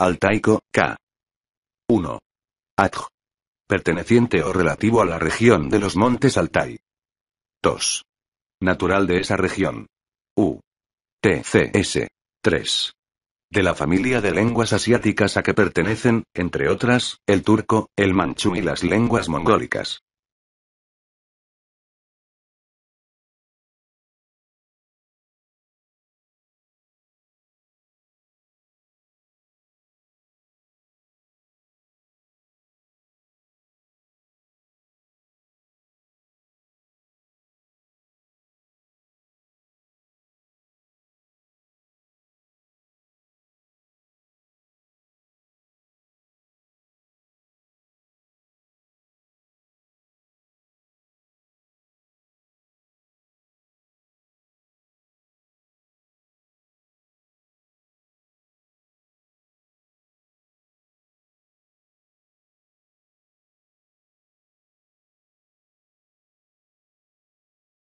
Altaico, K. 1. Atj. Perteneciente o relativo a la región de los Montes Altai. 2. Natural de esa región. U. S. 3. De la familia de lenguas asiáticas a que pertenecen, entre otras, el turco, el manchú y las lenguas mongólicas.